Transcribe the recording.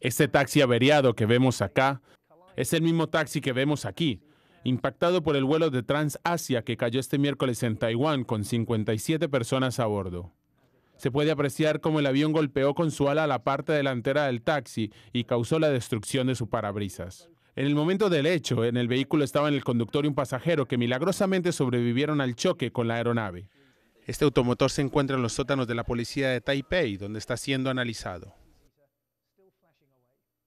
Este taxi averiado que vemos acá es el mismo taxi que vemos aquí, impactado por el vuelo de TransAsia que cayó este miércoles en Taiwán con 57 personas a bordo. Se puede apreciar cómo el avión golpeó con su ala la parte delantera del taxi y causó la destrucción de su parabrisas. En el momento del hecho, en el vehículo estaban el conductor y un pasajero que milagrosamente sobrevivieron al choque con la aeronave. Este automotor se encuentra en los sótanos de la policía de Taipei, donde está siendo analizado. flashing away.